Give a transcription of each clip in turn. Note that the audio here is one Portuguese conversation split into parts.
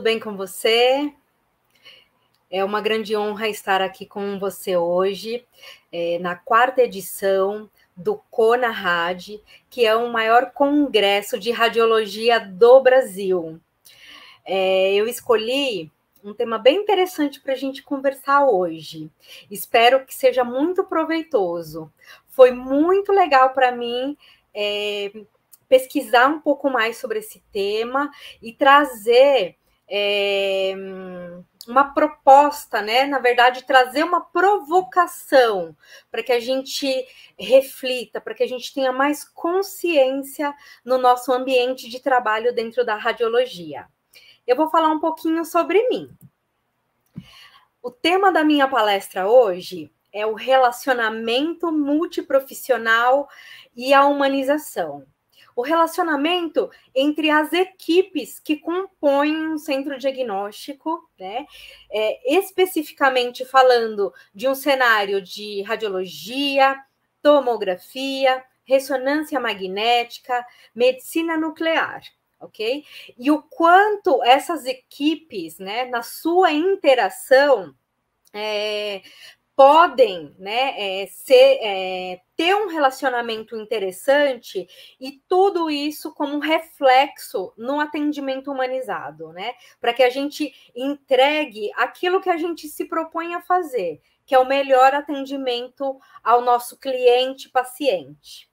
tudo bem com você? É uma grande honra estar aqui com você hoje, é, na quarta edição do CONARAD, que é o maior congresso de radiologia do Brasil. É, eu escolhi um tema bem interessante para a gente conversar hoje. Espero que seja muito proveitoso. Foi muito legal para mim é, pesquisar um pouco mais sobre esse tema e trazer é, uma proposta, né? Na verdade, trazer uma provocação para que a gente reflita, para que a gente tenha mais consciência no nosso ambiente de trabalho dentro da radiologia. Eu vou falar um pouquinho sobre mim. O tema da minha palestra hoje é o relacionamento multiprofissional e a humanização o relacionamento entre as equipes que compõem um centro diagnóstico, né? É, especificamente falando de um cenário de radiologia, tomografia, ressonância magnética, medicina nuclear ok? E o quanto essas equipes, né, na sua interação, é, podem né, é, ser, é, ter um relacionamento interessante e tudo isso como reflexo no atendimento humanizado, né? Para que a gente entregue aquilo que a gente se propõe a fazer, que é o melhor atendimento ao nosso cliente paciente.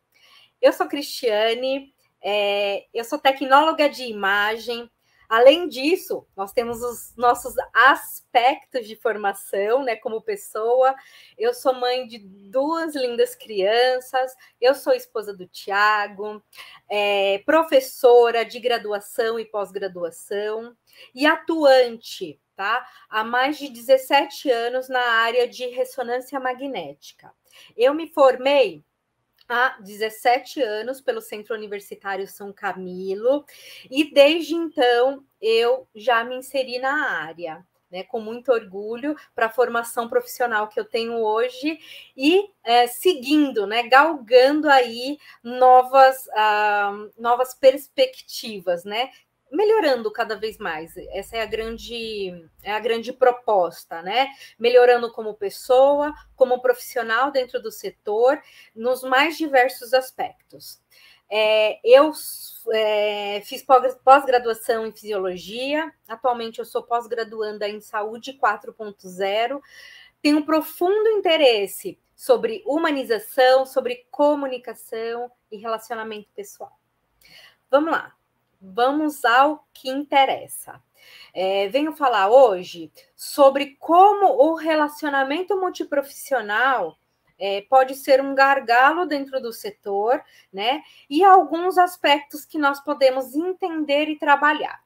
Eu sou Cristiane, é, eu sou tecnóloga de imagem, Além disso, nós temos os nossos aspectos de formação, né, como pessoa. Eu sou mãe de duas lindas crianças, eu sou esposa do Tiago, é, professora de graduação e pós-graduação e atuante, tá? Há mais de 17 anos na área de ressonância magnética. Eu me formei há 17 anos pelo Centro Universitário São Camilo e desde então eu já me inseri na área. Né, com muito orgulho para a formação profissional que eu tenho hoje e é, seguindo, né, galgando aí novas, ah, novas perspectivas, né, melhorando cada vez mais. Essa é a grande é a grande proposta, né? Melhorando como pessoa, como profissional dentro do setor, nos mais diversos aspectos. É, eu é, fiz pós-graduação em fisiologia, atualmente eu sou pós-graduanda em saúde 4.0. Tenho um profundo interesse sobre humanização, sobre comunicação e relacionamento pessoal. Vamos lá vamos ao que interessa. É, venho falar hoje sobre como o relacionamento multiprofissional é, pode ser um gargalo dentro do setor, né? E alguns aspectos que nós podemos entender e trabalhar.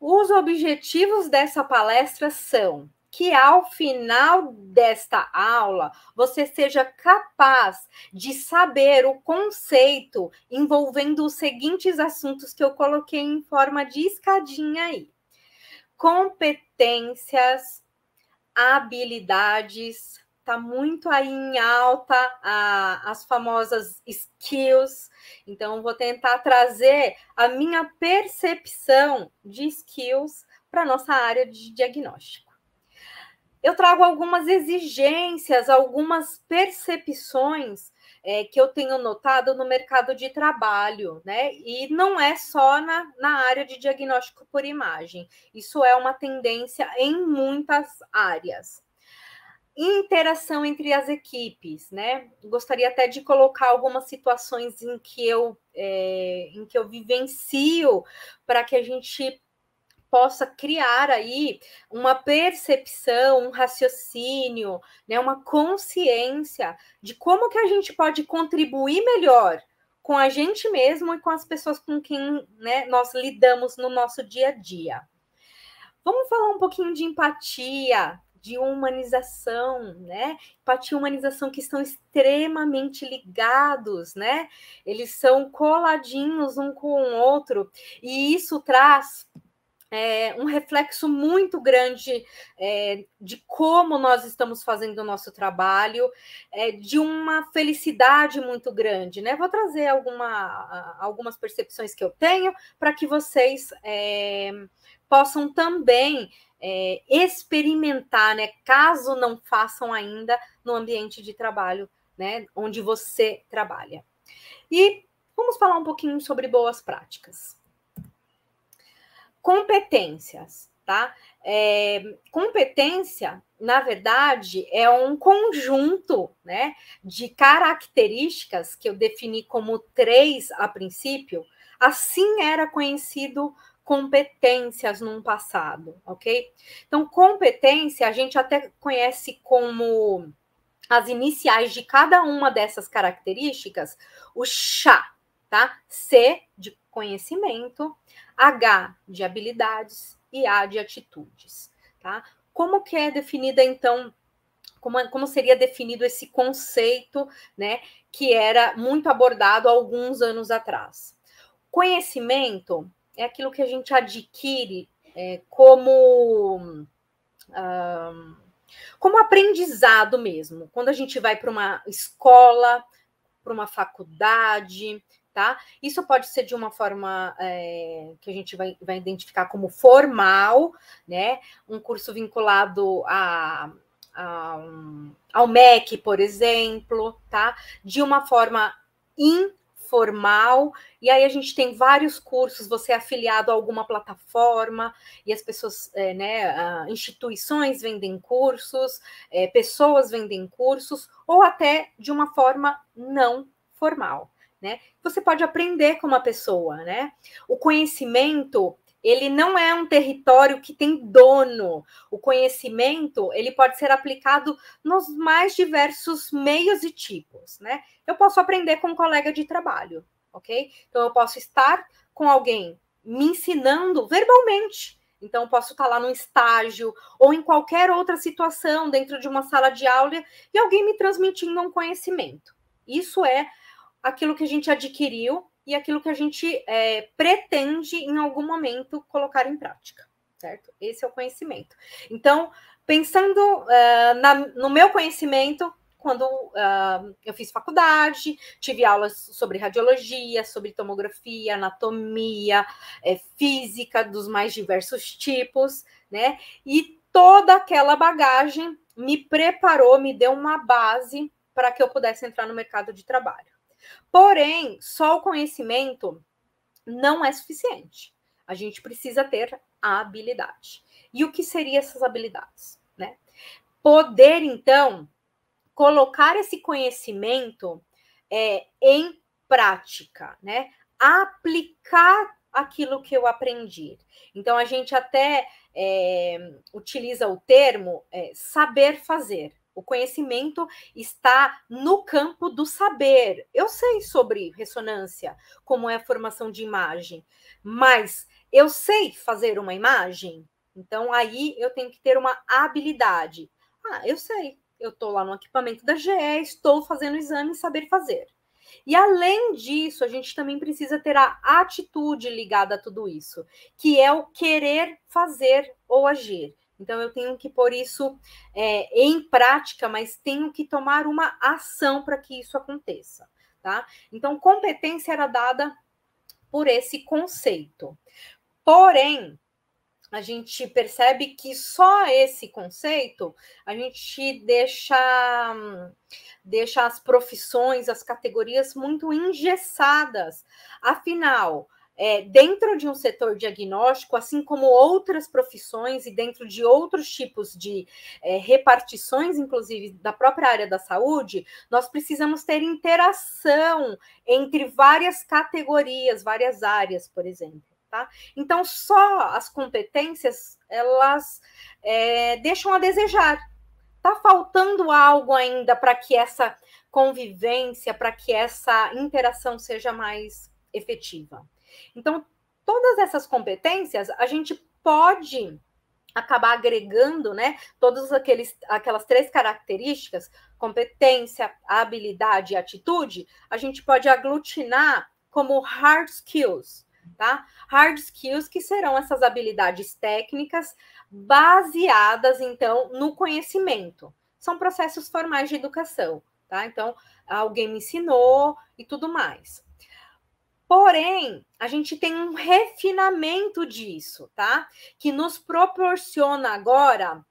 Os objetivos dessa palestra são que ao final desta aula você seja capaz de saber o conceito envolvendo os seguintes assuntos que eu coloquei em forma de escadinha aí: competências, habilidades, tá muito aí em alta a, as famosas skills. Então, vou tentar trazer a minha percepção de skills para nossa área de diagnóstico eu trago algumas exigências, algumas percepções é, que eu tenho notado no mercado de trabalho, né? E não é só na, na área de diagnóstico por imagem, isso é uma tendência em muitas áreas interação entre as equipes, né? Gostaria até de colocar algumas situações em que eu, é, em que eu vivencio para que a gente possa criar aí uma percepção, um raciocínio, né, uma consciência de como que a gente pode contribuir melhor com a gente mesmo e com as pessoas com quem né, nós lidamos no nosso dia a dia. Vamos falar um pouquinho de empatia, de humanização, né? Empatia e humanização que estão extremamente ligados, né? Eles são coladinhos um com o outro, e isso traz é, um reflexo muito grande é, de como nós estamos fazendo o nosso trabalho, é, de uma felicidade muito grande, né? Vou trazer alguma, algumas percepções que eu tenho para que vocês é, possam também é, experimentar, né? Caso não façam ainda no ambiente de trabalho, né? Onde você trabalha. E vamos falar um pouquinho sobre boas práticas competências, tá? É, competência, na verdade, é um conjunto né, de características que eu defini como três a princípio, assim era conhecido competências num passado, ok? Então, competência a gente até conhece como as iniciais de cada uma dessas características, o chá, tá? C de conhecimento, H de habilidades e A de atitudes, tá? Como que é definida então como, como seria definido esse conceito, né, que era muito abordado alguns anos atrás? Conhecimento é aquilo que a gente adquire é, como um, como aprendizado mesmo. Quando a gente vai para uma escola, para uma faculdade, tá? Isso pode ser de uma forma é, que a gente vai, vai identificar como formal, né? Um curso vinculado a, a um, ao MEC, por exemplo, tá? De uma forma informal, e aí a gente tem vários cursos, você é afiliado a alguma plataforma, e as pessoas, é, né, instituições vendem cursos, é, pessoas vendem cursos, ou até de uma forma não formal, né? Você pode aprender com uma pessoa, né? O conhecimento ele não é um território que tem dono. O conhecimento ele pode ser aplicado nos mais diversos meios e tipos, né? Eu posso aprender com um colega de trabalho, ok? Então eu posso estar com alguém me ensinando verbalmente. Então, eu posso estar lá no estágio ou em qualquer outra situação dentro de uma sala de aula e alguém me transmitindo um conhecimento. Isso é aquilo que a gente adquiriu e aquilo que a gente é, pretende em algum momento colocar em prática, certo? Esse é o conhecimento. Então, pensando uh, na, no meu conhecimento, quando uh, eu fiz faculdade, tive aulas sobre radiologia, sobre tomografia, anatomia, é, física dos mais diversos tipos, né? E toda aquela bagagem me preparou, me deu uma base para que eu pudesse entrar no mercado de trabalho. Porém, só o conhecimento não é suficiente. A gente precisa ter a habilidade. E o que seriam essas habilidades? Né? Poder, então, colocar esse conhecimento é, em prática, né? aplicar aquilo que eu aprendi. Então, a gente até é, utiliza o termo é, saber fazer. O conhecimento está no campo do saber. Eu sei sobre ressonância, como é a formação de imagem, mas eu sei fazer uma imagem. Então aí eu tenho que ter uma habilidade. Ah, eu sei. Eu estou lá no equipamento da GE, estou fazendo o exame, e saber fazer. E além disso, a gente também precisa ter a atitude ligada a tudo isso, que é o querer fazer ou agir. Então, eu tenho que pôr isso é, em prática, mas tenho que tomar uma ação para que isso aconteça, tá? Então, competência era dada por esse conceito. Porém, a gente percebe que só esse conceito a gente deixa, deixa as profissões, as categorias muito engessadas. Afinal, é, dentro de um setor diagnóstico, assim como outras profissões e dentro de outros tipos de é, repartições, inclusive da própria área da saúde, nós precisamos ter interação entre várias categorias, várias áreas, por exemplo. Tá? Então, só as competências elas é, deixam a desejar. Está faltando algo ainda para que essa convivência, para que essa interação seja mais efetiva. Então, todas essas competências a gente pode acabar agregando, né, todas aqueles, aquelas três características, competência, habilidade e atitude, a gente pode aglutinar como hard skills, tá? Hard skills que serão essas habilidades técnicas baseadas então no conhecimento. São processos formais de educação, tá? Então, alguém me ensinou e tudo mais. Porém, a gente tem um refinamento disso, tá? Que nos proporciona agora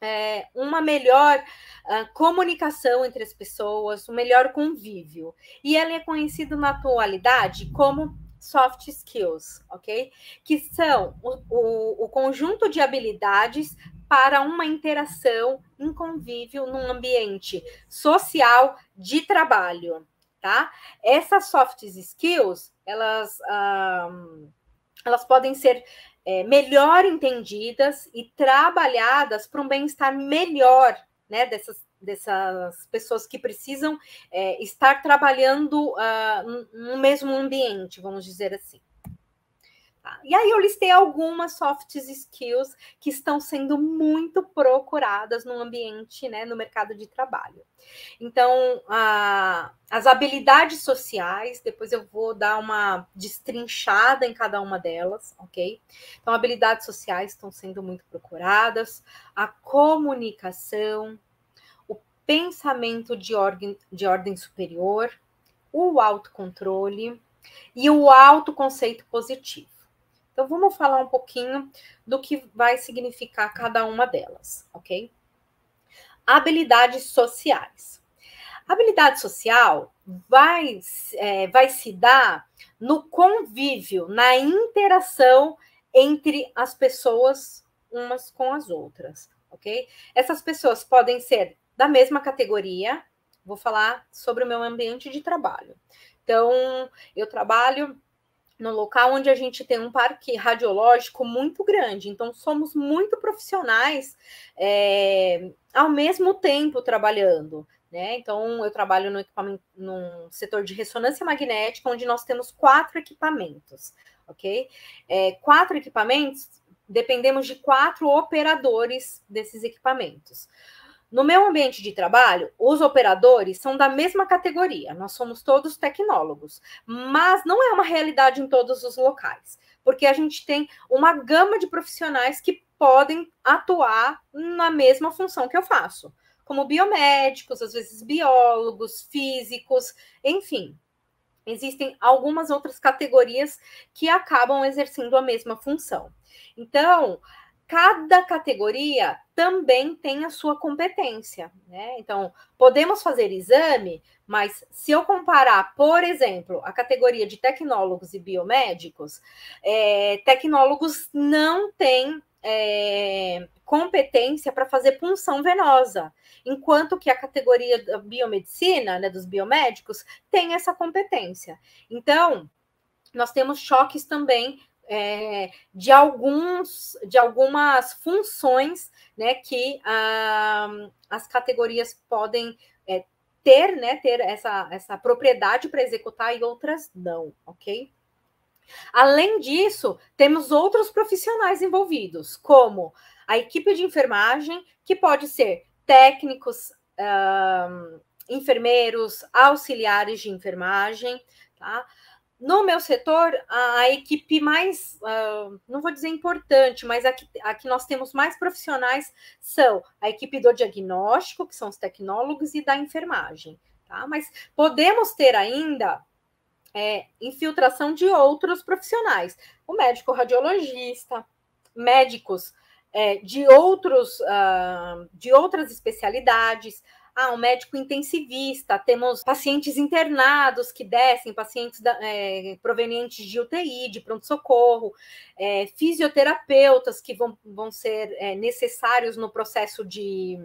é, uma melhor uh, comunicação entre as pessoas, um melhor convívio. E ela é conhecida na atualidade como soft skills, ok? Que são o, o, o conjunto de habilidades para uma interação em convívio num ambiente social de trabalho tá? Essas soft skills, elas, um, elas podem ser é, melhor entendidas e trabalhadas para um bem-estar melhor, né, dessas, dessas pessoas que precisam é, estar trabalhando uh, ah, no mesmo ambiente, vamos dizer assim tá? E aí eu listei algumas soft skills que estão sendo muito procuradas no ambiente, né, no mercado de trabalho. Então, a, as habilidades sociais, depois eu vou dar uma destrinchada em cada uma delas, ok? Então, habilidades sociais estão sendo muito procuradas, a comunicação, o pensamento de, de ordem superior, o autocontrole e o autoconceito positivo. Então, vamos falar um pouquinho do que vai significar cada uma delas, ok? Habilidades sociais. habilidade social vai, é, vai se dar no convívio, na interação entre as pessoas umas com as outras, ok? Essas pessoas podem ser da mesma categoria, vou falar sobre o meu ambiente de trabalho. Então, eu trabalho no local onde a gente tem um parque radiológico muito grande. Então, somos muito profissionais é, ao mesmo tempo trabalhando. Né? Então, eu trabalho no equipamento, num setor de ressonância magnética, onde nós temos quatro equipamentos, ok? É, quatro equipamentos, dependemos de quatro operadores desses equipamentos. No meu ambiente de trabalho, os operadores são da mesma categoria, nós somos todos tecnólogos, mas não é uma realidade em todos os locais, porque a gente tem uma gama de profissionais que podem atuar na mesma função que eu faço, como biomédicos, às vezes biólogos, físicos, enfim. Existem algumas outras categorias que acabam exercendo a mesma função. Então, cada categoria também tem a sua competência, né? Então, podemos fazer exame, mas se eu comparar, por exemplo, a categoria de tecnólogos e biomédicos, é, tecnólogos não têm é, competência para fazer punção venosa, enquanto que a categoria da biomedicina, né, dos biomédicos, tem essa competência. Então, nós temos choques também é, de alguns de algumas funções né, que ah, as categorias podem é, ter, né, ter essa, essa propriedade para executar e outras não, ok? Além disso, temos outros profissionais envolvidos, como a equipe de enfermagem, que pode ser técnicos, ah, enfermeiros, auxiliares de enfermagem, tá? No meu setor, a, a equipe mais, uh, não vou dizer importante, mas a que, a que nós temos mais profissionais são a equipe do diagnóstico, que são os tecnólogos, e da enfermagem. Tá? Mas podemos ter ainda é, infiltração de outros profissionais, o médico radiologista, médicos é, de outros uh, de outras especialidades, ah, um médico intensivista, temos pacientes internados que descem, pacientes da, é, provenientes de UTI, de pronto-socorro, é, fisioterapeutas que vão, vão ser é, necessários no processo de.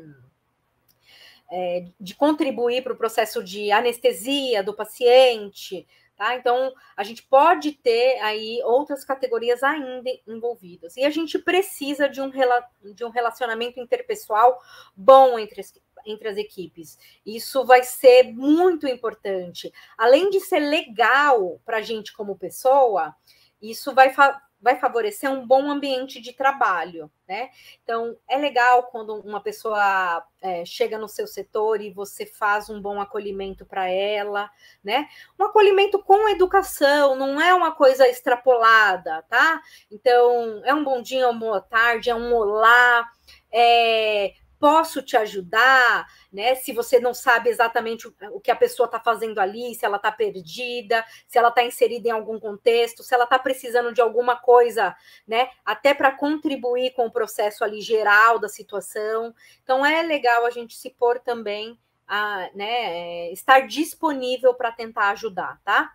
É, de contribuir para o processo de anestesia do paciente, tá? Então, a gente pode ter aí outras categorias ainda envolvidas. E a gente precisa de um, rela de um relacionamento interpessoal bom entre, entre as equipes. Isso vai ser muito importante. Além de ser legal para a gente como pessoa, isso vai, fa vai favorecer um bom ambiente de trabalho, né? Então, é legal quando uma pessoa é, chega no seu setor e você faz um bom acolhimento para ela, né? Um acolhimento com educação, não é uma coisa extrapolada, tá? Então, é um bom dia, uma boa tarde, é um olá, é, posso te ajudar, né? Se você não sabe exatamente o que a pessoa está fazendo ali, se ela está perdida, se ela está inserida em algum contexto, se ela está precisando de alguma coisa, né? Até para contribuir com o processo ali geral da situação. Então é legal a gente se pôr também a, né, eh, estar disponível para tentar ajudar, tá?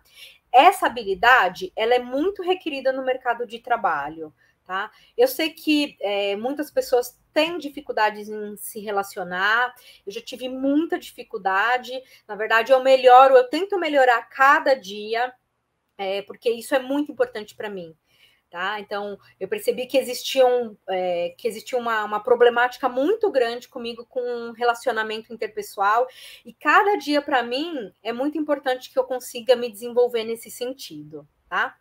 Essa habilidade, ela é muito requerida no mercado de trabalho. Tá? Eu sei que é, muitas pessoas têm dificuldades em se relacionar, eu já tive muita dificuldade, na verdade, eu melhoro, eu tento melhorar cada dia, é, porque isso é muito importante para mim. Tá? Então, eu percebi que existia, um, é, que existia uma, uma, problemática muito grande comigo com um relacionamento interpessoal, e cada dia para mim é muito importante que eu consiga me desenvolver nesse sentido. Tá?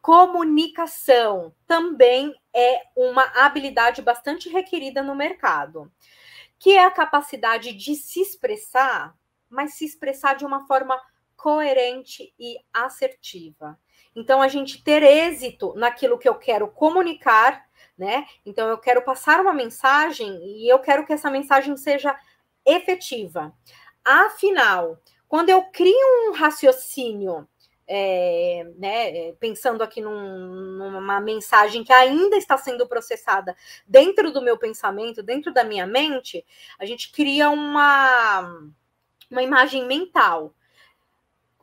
Comunicação também é uma habilidade bastante requerida no mercado, que é a capacidade de se expressar, mas se expressar de uma forma coerente e assertiva. Então, a gente ter êxito naquilo que eu quero comunicar, né? Então, eu quero passar uma mensagem e eu quero que essa mensagem seja efetiva. Afinal, quando eu crio um raciocínio é, né, é, pensando aqui num, numa mensagem que ainda está sendo processada dentro do meu pensamento, dentro da minha mente, a gente cria uma, uma imagem mental.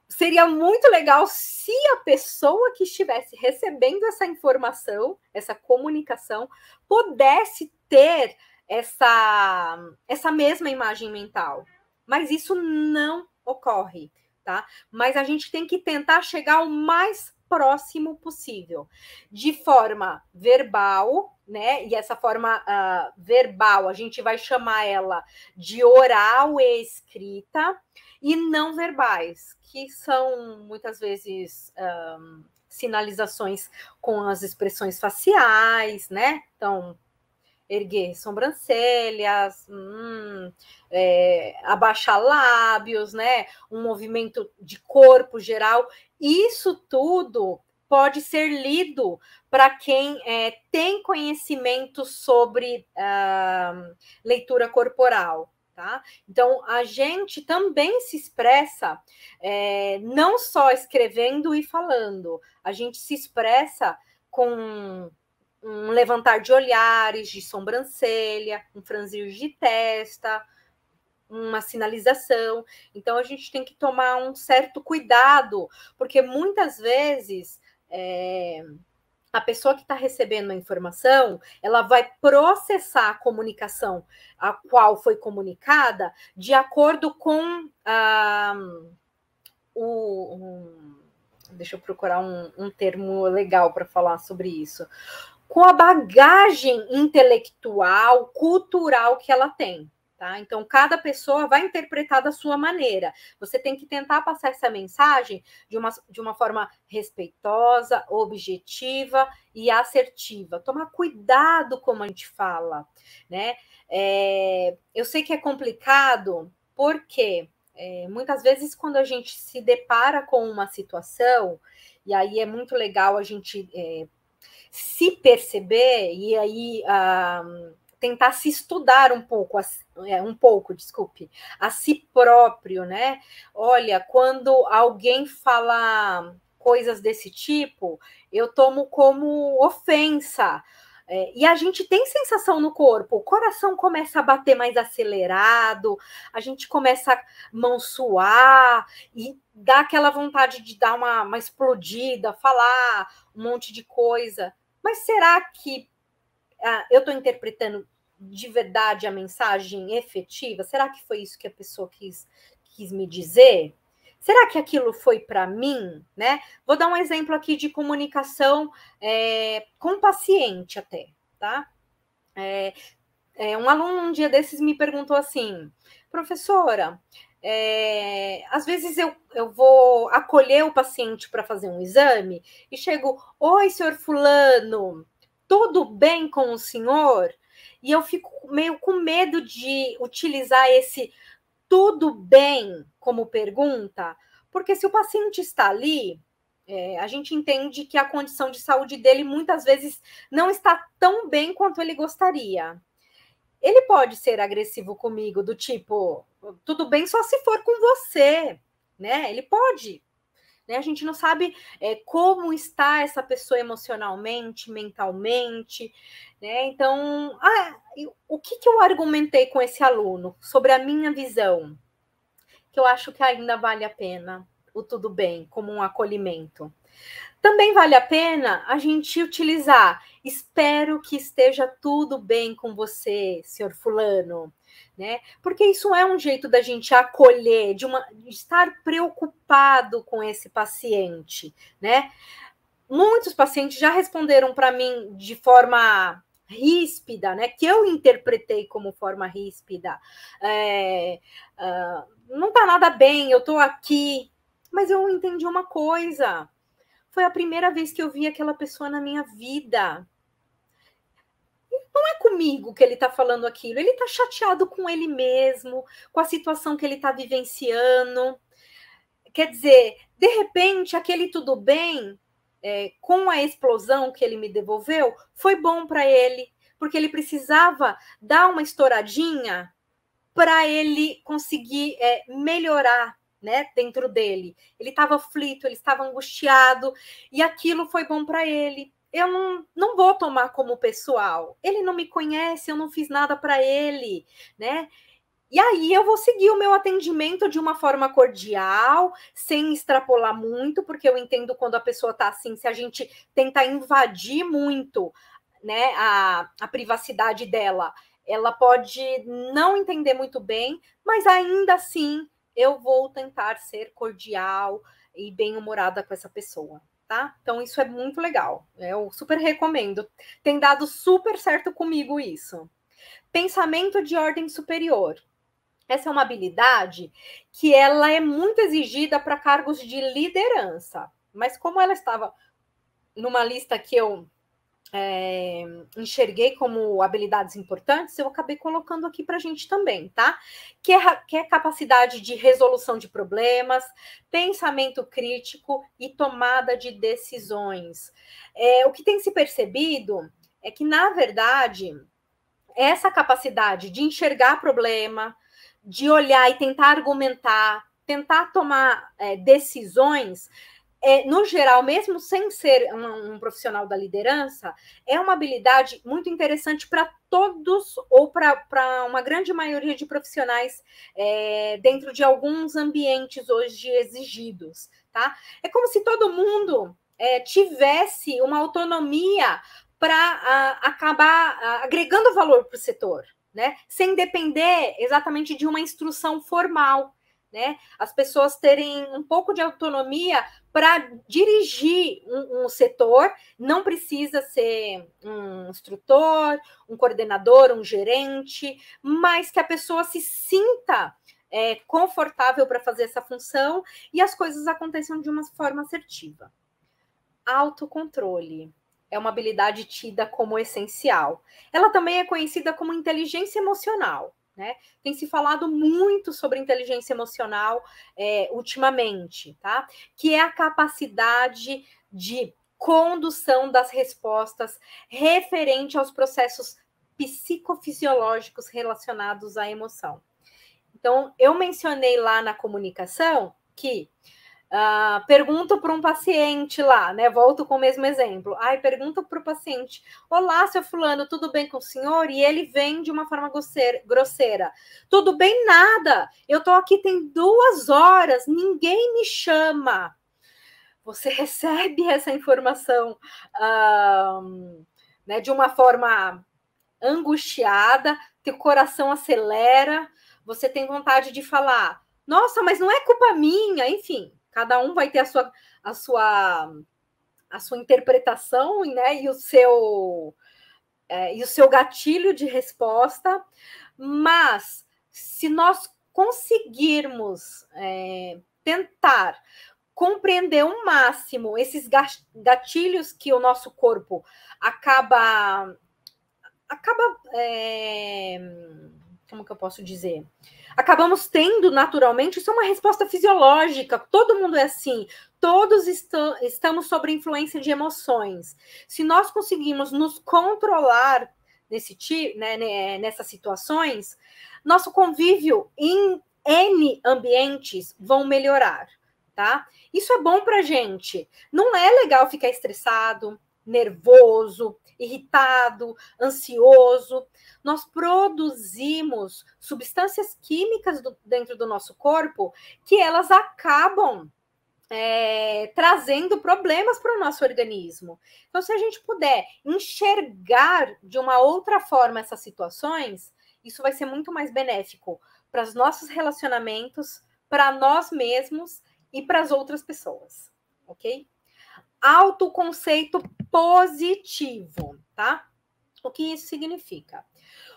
Seria muito legal se a pessoa que estivesse recebendo essa informação, essa comunicação, pudesse ter essa, essa mesma imagem mental. Mas isso não ocorre tá? Mas a gente tem que tentar chegar o mais próximo possível, de forma verbal, né? E essa forma uh, verbal, a gente vai chamar ela de oral e escrita, e não verbais, que são muitas vezes um, ah, sinalizações com as expressões faciais, né? Então, erguer sobrancelhas, hum, é, abaixar lábios, né? Um movimento de corpo geral. Isso tudo pode ser lido para quem é, tem conhecimento sobre uh, leitura corporal. Tá? Então, a gente também se expressa é, não só escrevendo e falando, a gente se expressa com um levantar de olhares, de sobrancelha, um franzir de testa, uma sinalização. Então a gente tem que tomar um certo cuidado, porque muitas vezes é, a pessoa que está recebendo a informação, ela vai processar a comunicação a qual foi comunicada de acordo com ah, o um, deixa eu procurar um, um termo legal para falar sobre isso com a bagagem intelectual, cultural que ela tem. Tá? Então, cada pessoa vai interpretar da sua maneira. Você tem que tentar passar essa mensagem de uma, de uma forma respeitosa, objetiva e assertiva. Tomar cuidado como a gente fala. Né? É, eu sei que é complicado, porque é, muitas vezes, quando a gente se depara com uma situação, e aí é muito legal a gente é, se perceber e aí uh, tentar se estudar um pouco, é, um pouco, desculpe, a si próprio, né? Olha, quando alguém falar coisas desse tipo, eu tomo como ofensa é, e a gente tem sensação no corpo, o coração começa a bater mais acelerado, a gente começa a mão suar e dá aquela vontade de dar uma, uma explodida, falar um monte de coisa. Mas será que ah, eu estou interpretando de verdade a mensagem efetiva? Será que foi isso que a pessoa quis, quis me dizer? será que aquilo foi para mim? Né? Vou dar um exemplo aqui de comunicação é, com o paciente até, tá? É, é, um aluno um dia desses me perguntou assim, professora, é, às vezes eu, eu vou acolher o paciente para fazer um exame e chego, oi, senhor fulano, tudo bem com o senhor? E eu fico meio com medo de utilizar esse tudo bem como pergunta, porque se o paciente está ali, é, a gente entende que a condição de saúde dele muitas vezes não está tão bem quanto ele gostaria. Ele pode ser agressivo comigo, do tipo, tudo bem só se for com você, né? Ele pode né? A gente não sabe é, como está essa pessoa emocionalmente, mentalmente. Né? Então, ah, o que, que eu argumentei com esse aluno sobre a minha visão? Que eu acho que ainda vale a pena o tudo bem como um acolhimento. Também vale a pena a gente utilizar. Espero que esteja tudo bem com você, senhor Fulano né? Porque isso é um jeito da gente acolher, de, uma, de estar preocupado com esse paciente, né? Muitos pacientes já responderam para mim de forma ríspida, né? Que eu interpretei como forma ríspida. É, uh, não tá nada bem, eu tô aqui, mas eu entendi uma coisa. Foi a primeira vez que eu vi aquela pessoa na minha vida não é comigo que ele está falando aquilo, ele está chateado com ele mesmo, com a situação que ele está vivenciando. Quer dizer, de repente, aquele tudo bem, é, com a explosão que ele me devolveu, foi bom para ele, porque ele precisava dar uma estouradinha para ele conseguir é, melhorar né, dentro dele. Ele estava aflito, ele estava angustiado, e aquilo foi bom para ele eu não, não vou tomar como pessoal. Ele não me conhece, eu não fiz nada para ele, né? E aí eu vou seguir o meu atendimento de uma forma cordial, sem extrapolar muito, porque eu entendo quando a pessoa tá assim, se a gente tentar invadir muito, né, a, a privacidade dela, ela pode não entender muito bem, mas ainda assim eu vou tentar ser cordial e bem-humorada com essa pessoa tá? Então isso é muito legal. Né? Eu super recomendo. Tem dado super certo comigo isso. Pensamento de ordem superior. Essa é uma habilidade que ela é muito exigida para cargos de liderança. Mas como ela estava numa lista que eu é, enxerguei como habilidades importantes, eu acabei colocando aqui para a gente também, tá? Que é, que é capacidade de resolução de problemas, pensamento crítico e tomada de decisões. É, o que tem se percebido é que, na verdade, essa capacidade de enxergar problema, de olhar e tentar argumentar, tentar tomar é, decisões é, no geral, mesmo sem ser um, um, profissional da liderança, é uma habilidade muito interessante para todos ou para uma grande maioria de profissionais é, dentro de alguns ambientes hoje exigidos, tá? É como se todo mundo é, tivesse uma autonomia para acabar a, agregando valor para o setor, né? Sem depender exatamente de uma instrução formal né? As pessoas terem um pouco de autonomia para dirigir um, um, setor, não precisa ser um instrutor, um coordenador, um gerente, mas que a pessoa se sinta é, confortável para fazer essa função e as coisas aconteçam de uma forma assertiva. Autocontrole é uma habilidade tida como essencial. Ela também é conhecida como inteligência emocional né? Tem se falado muito sobre inteligência emocional é, ultimamente, tá? Que é a capacidade de condução das respostas referente aos processos psicofisiológicos relacionados à emoção. Então, eu mencionei lá na comunicação que Uh, pergunto para um paciente lá, né? Volto com o mesmo exemplo. Ai, pergunta para o paciente: Olá, seu Fulano, tudo bem com o senhor? E ele vem de uma forma grosseira: Tudo bem, nada. Eu tô aqui tem duas horas, ninguém me chama. Você recebe essa informação uh, né, de uma forma angustiada, teu coração acelera, você tem vontade de falar. Nossa, mas não é culpa minha, enfim, Cada um vai ter a sua, a sua, a sua interpretação né, e, o seu, é, e o seu gatilho de resposta, mas se nós conseguirmos é, tentar compreender o máximo esses gatilhos que o nosso corpo acaba acaba é, como que eu posso dizer? Acabamos tendo naturalmente, isso é uma resposta fisiológica, todo mundo é assim, todos estão, estamos sob influência de emoções. Se nós conseguimos nos controlar nesse né, né, nessas situações, nosso convívio em N ambientes vão melhorar, tá? Isso é bom para gente. Não é legal ficar estressado, nervoso, irritado, ansioso. Nós produzimos substâncias químicas do, dentro do nosso corpo que elas acabam é, trazendo problemas para o nosso organismo. Então, se a gente puder enxergar de uma outra forma essas situações, isso vai ser muito mais benéfico para os nossos relacionamentos, para nós mesmos e para as outras pessoas, ok? autoconceito positivo, tá? O que isso significa?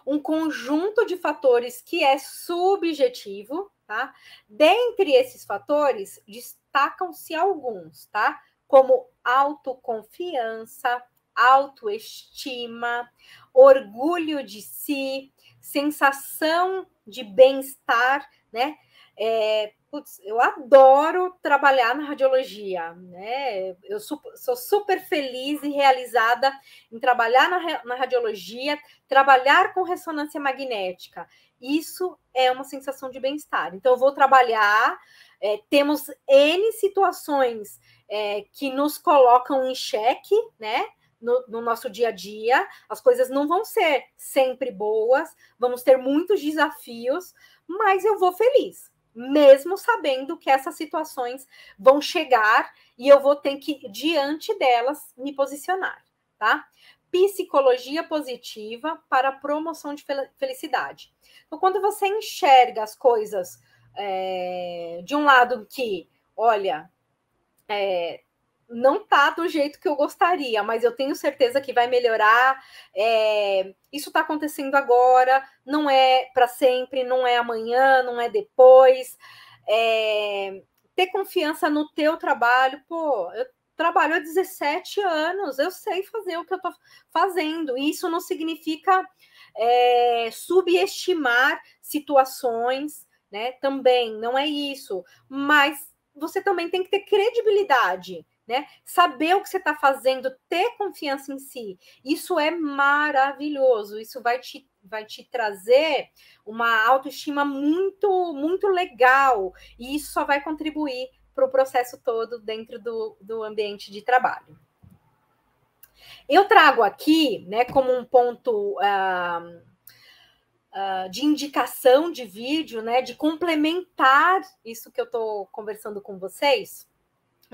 Um conjunto de fatores que é subjetivo, tá? Dentre esses fatores, destacam-se alguns, tá? Como autoconfiança, autoestima, orgulho de si, sensação de bem-estar, né? É, putz, eu adoro trabalhar na radiologia, né? Eu sou super feliz e realizada em trabalhar na, na radiologia, trabalhar com ressonância magnética. Isso é uma sensação de bem-estar. Então, eu vou trabalhar. É, temos N situações é, que nos colocam em xeque, né? No, no, nosso dia a dia, as coisas não vão ser sempre boas, vamos ter muitos desafios, mas eu vou feliz mesmo sabendo que essas situações vão chegar e eu vou ter que, diante delas, me posicionar, tá? Psicologia positiva para promoção de felicidade. Então, quando você enxerga as coisas é, de um lado que, olha, é, não tá do jeito que eu gostaria, mas eu tenho certeza que vai melhorar. É, isso está acontecendo agora, não é para sempre, não é amanhã, não é depois. É, ter confiança no teu trabalho, pô, eu trabalho há 17 anos, eu sei fazer o que eu tô fazendo, e isso não significa é, subestimar situações, né? Também não é isso, mas você também tem que ter credibilidade né? Saber o que você está fazendo, ter confiança em si, isso é maravilhoso. Isso vai te, vai te trazer uma autoestima muito, muito legal e isso só vai contribuir para o processo todo dentro do, do ambiente de trabalho. Eu trago aqui, né, como um ponto uh, uh, de indicação de vídeo, né, de complementar isso que eu estou conversando com vocês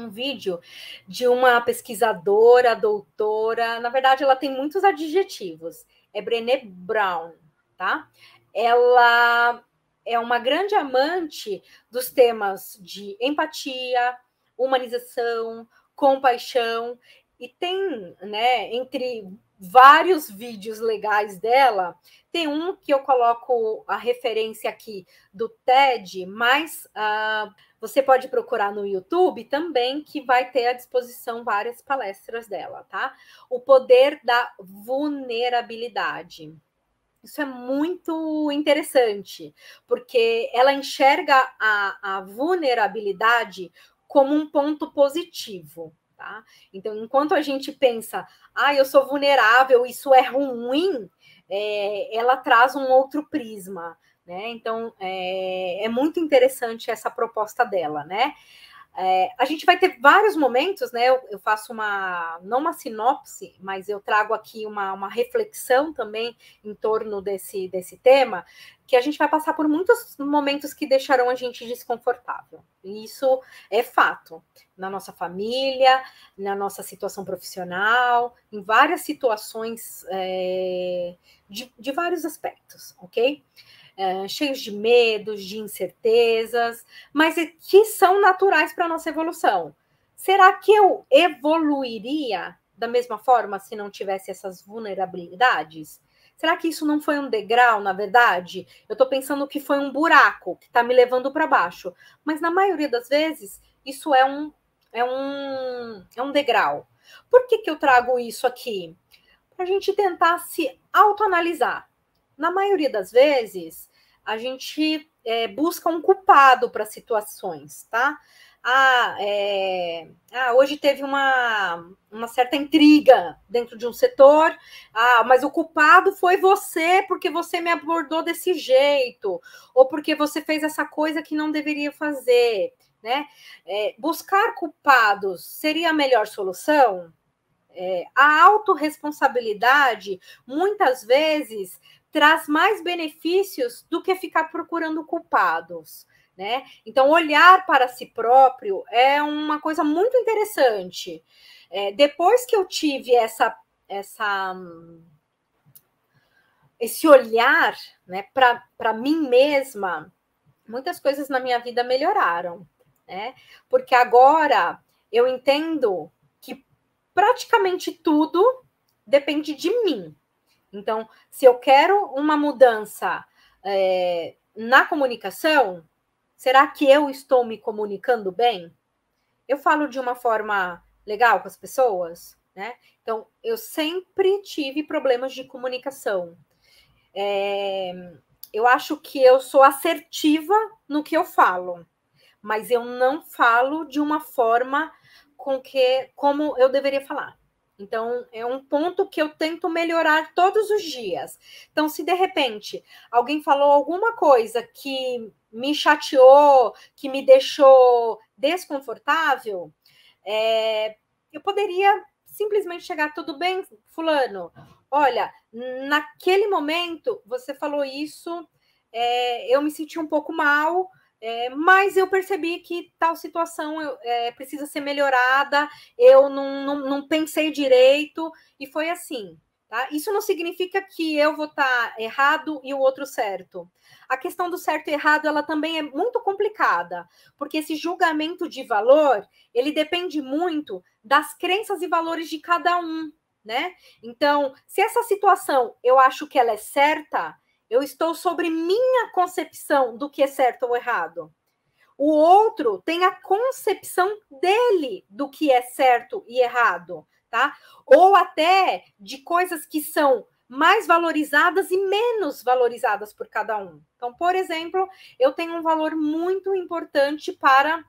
um vídeo de uma pesquisadora, doutora, na verdade ela tem muitos adjetivos. É Brené Brown, tá? Ela é uma grande amante dos temas de empatia, humanização, compaixão e tem, né, entre vários vídeos legais dela. Tem um que eu coloco a referência aqui do TED, mas uh, você pode procurar no YouTube também, que vai ter à disposição várias palestras dela, tá? O poder da vulnerabilidade. Isso é muito interessante, porque ela enxerga a, a vulnerabilidade como um ponto positivo. Tá? Então, enquanto a gente pensa, ah, eu sou vulnerável, isso é ruim, é, ela traz um outro prisma, né? Então, é, é muito interessante essa proposta dela, né? É, a gente vai ter vários momentos, né? Eu, eu, faço uma, não uma sinopse, mas eu trago aqui uma, uma reflexão também em torno desse, desse tema, que a gente vai passar por muitos momentos que deixarão a gente desconfortável. E isso é fato. Na nossa família, na nossa situação profissional, em várias situações é, de, de, vários aspectos, ok? É, cheios de medos, de incertezas, mas é que são naturais para a nossa evolução. Será que eu evoluiria da mesma forma se não tivesse essas vulnerabilidades? Será que isso não foi um degrau, na verdade? Eu estou pensando que foi um buraco que está me levando para baixo. Mas na maioria das vezes, isso é um, é um, é um degrau. Por que, que eu trago isso aqui? Para a gente tentar se autoanalisar. Na maioria das vezes, a gente é, busca um culpado para situações, tá? ah, é, ah, hoje teve uma, uma certa intriga dentro de um setor, ah, mas o culpado foi você porque você me abordou desse jeito, ou porque você fez essa coisa que não deveria fazer, né? É, buscar culpados seria a melhor solução? É, a autorresponsabilidade muitas vezes traz mais benefícios do que ficar procurando culpados. Né? Então, olhar para si próprio é uma coisa muito interessante. É, depois que eu tive essa, essa esse olhar né, para mim mesma, muitas coisas na minha vida melhoraram. Né? Porque agora eu entendo que praticamente tudo depende de mim. Então, se eu quero uma mudança é, na comunicação, Será que eu estou me comunicando bem? Eu falo de uma forma legal com as pessoas, né? Então, eu sempre tive problemas de comunicação. É, eu acho que eu sou assertiva no que eu falo, mas eu não falo de uma forma com que como eu deveria falar. Então, é um ponto que eu tento melhorar todos os dias. Então, se de repente alguém falou alguma coisa que me chateou, que me deixou desconfortável, é, eu poderia simplesmente chegar, tudo bem, fulano, olha, naquele momento você falou isso, é, eu me senti um pouco mal, é, mas eu percebi que tal situação é, precisa ser melhorada, eu não, não, não pensei direito, e foi assim. Tá? Isso não significa que eu vou estar tá errado e o outro certo. A questão do certo e errado ela também é muito complicada, porque esse julgamento de valor ele depende muito das crenças e valores de cada um, né? Então, se essa situação eu acho que ela é certa, eu estou sobre minha concepção do que é certo ou errado. O outro tem a concepção dele do que é certo e errado tá? Ou até de coisas que são mais valorizadas e menos valorizadas por cada um. Então, por exemplo, eu tenho um valor muito importante para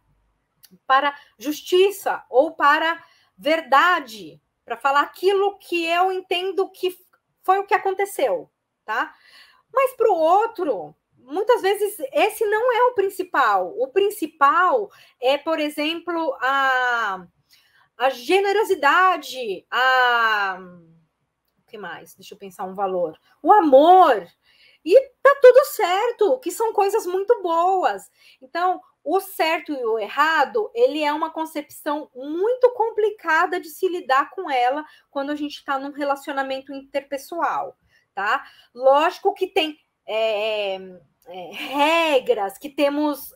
para justiça ou para verdade, para falar aquilo que eu entendo que foi o que aconteceu, tá? Mas para o outro, muitas vezes esse não é o principal. O principal é, por exemplo, a a generosidade, a. O que mais? Deixa eu pensar um valor. O amor. E tá tudo certo, que são coisas muito boas. Então, o certo e o errado, ele é uma concepção muito complicada de se lidar com ela quando a gente está num relacionamento interpessoal, tá? Lógico que tem é, é, regras, que temos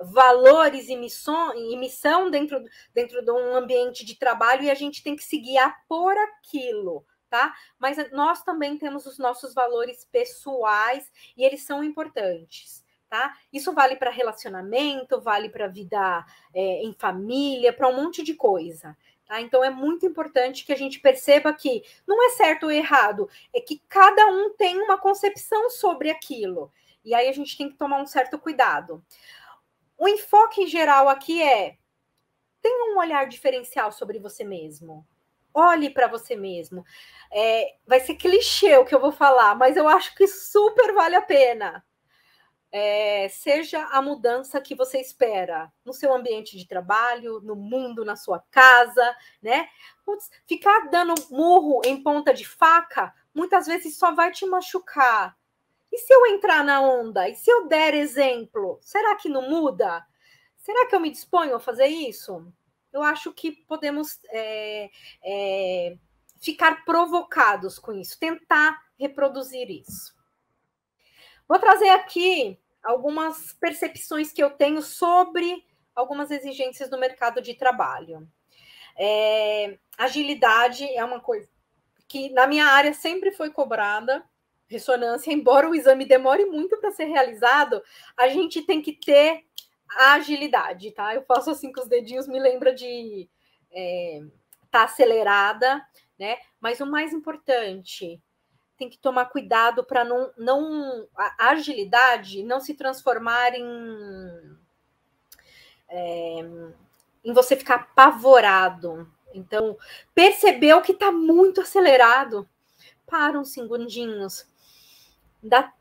valores e missão, e missão dentro, dentro de um ambiente de trabalho e a gente tem que se guiar por aquilo, tá? Mas nós também temos os nossos valores pessoais e eles são importantes. Tá? Isso vale para relacionamento, vale para vida é, em família, para um monte de coisa. Tá? Então é muito importante que a gente perceba que não é certo ou errado, é que cada um tem uma concepção sobre aquilo. E aí a gente tem que tomar um certo cuidado. O enfoque geral aqui é: tenha um olhar diferencial sobre você mesmo. Olhe para você mesmo. É, vai ser clichê o que eu vou falar, mas eu acho que super vale a pena. É, seja a mudança que você espera no seu ambiente de trabalho, no mundo, na sua casa, né? Putz, ficar dando murro em ponta de faca muitas vezes só vai te machucar. E se eu entrar na onda? E se eu der exemplo? Será que não muda? Será que eu me disponho a fazer isso? Eu acho que podemos é, é, ficar provocados com isso, tentar reproduzir isso. Vou trazer aqui algumas percepções que eu tenho sobre algumas exigências do mercado de trabalho. É, agilidade é uma coisa que na minha área sempre foi cobrada ressonância, embora o exame demore muito para ser realizado, a gente tem que ter agilidade, tá? Eu faço assim com os dedinhos, me lembra de estar é, tá acelerada, né? Mas o mais importante, tem que tomar cuidado para não, não a agilidade não se transformar em é, em você ficar apavorado. Então, percebeu que está muito acelerado, para uns segundinhos, dá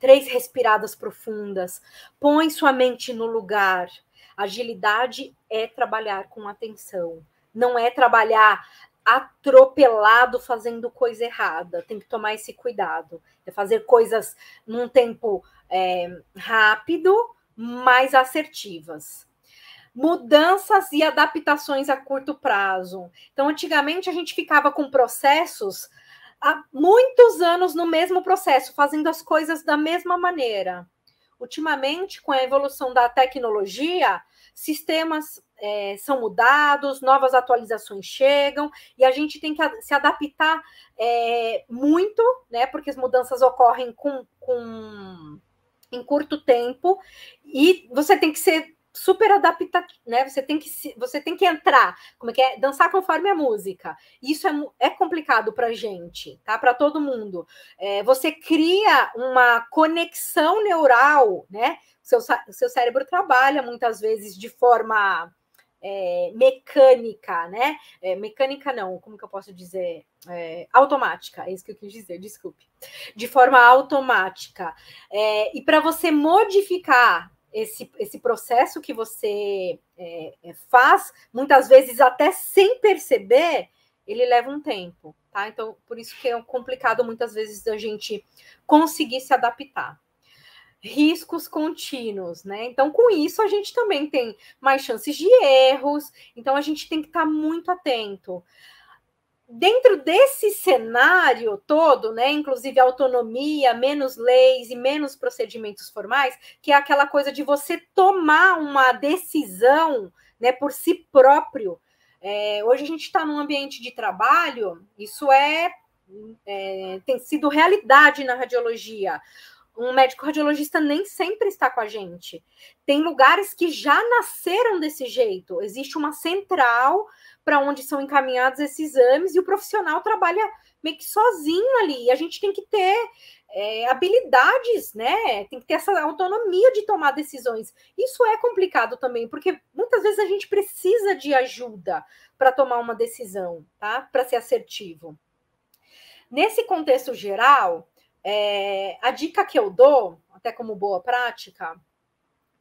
três respiradas profundas, põe sua mente no lugar. Agilidade é trabalhar com atenção, não é trabalhar atropelado fazendo coisa errada. Tem que tomar esse cuidado. É fazer coisas num tempo é, rápido, mas assertivas. Mudanças e adaptações a curto prazo. Então, antigamente a gente ficava com processos há muitos anos no mesmo processo, fazendo as coisas da mesma maneira. Ultimamente, com a evolução da tecnologia, sistemas é, são mudados, novas atualizações chegam e a gente tem que se adaptar é, muito, né? Porque as mudanças ocorrem com, com em curto tempo e você tem que ser super adaptativo, né? Você tem que você tem que entrar, como é que é, dançar conforme a música. Isso é, é complicado para gente, tá? Para todo mundo. É, você cria uma conexão neural, né? Seu, seu cérebro trabalha muitas vezes de forma é, mecânica, né? É, mecânica não, como que eu posso dizer? É, automática, é isso que eu quis dizer, desculpe. De forma automática. É, e para você modificar esse, esse processo que você é, é, faz, muitas vezes até sem perceber, ele leva um tempo, tá? Então, por isso que é complicado muitas vezes a gente conseguir se adaptar. Riscos contínuos, né? Então, com isso, a gente também tem mais chances de erros, então a gente tem que estar tá muito atento dentro desse cenário todo, né, inclusive autonomia, menos leis e menos procedimentos formais, que é aquela coisa de você tomar uma decisão, né, por si próprio. É, hoje a gente está num ambiente de trabalho, isso é, é tem sido realidade na radiologia. Um médico cardiologista nem sempre está com a gente. Tem lugares que já nasceram desse jeito. Existe uma central para onde são encaminhados esses exames e o profissional trabalha meio que sozinho ali. E a gente tem que ter é, habilidades, né? Tem que ter essa autonomia de tomar decisões. Isso é complicado também, porque muitas vezes a gente precisa de ajuda para tomar uma decisão, tá? Para ser assertivo. Nesse contexto geral, é, a dica que eu dou, até como boa prática,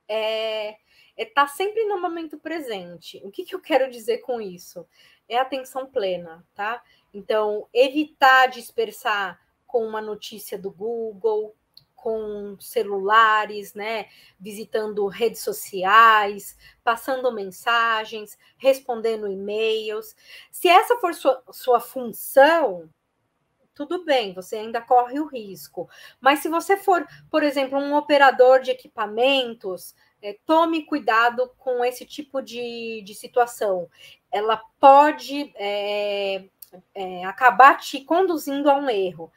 é estar é tá sempre no momento presente. O que, que eu quero dizer com isso? É atenção plena, tá? Então, evitar dispersar com uma notícia do Google, com celulares, né? Visitando redes sociais, passando mensagens, respondendo e-mails. Se essa for sua, sua função, tudo bem, você ainda corre o risco. Mas se você for, por exemplo, um operador de equipamentos, é, tome cuidado com esse tipo de, de situação. Ela pode é, é, acabar te conduzindo a um erro.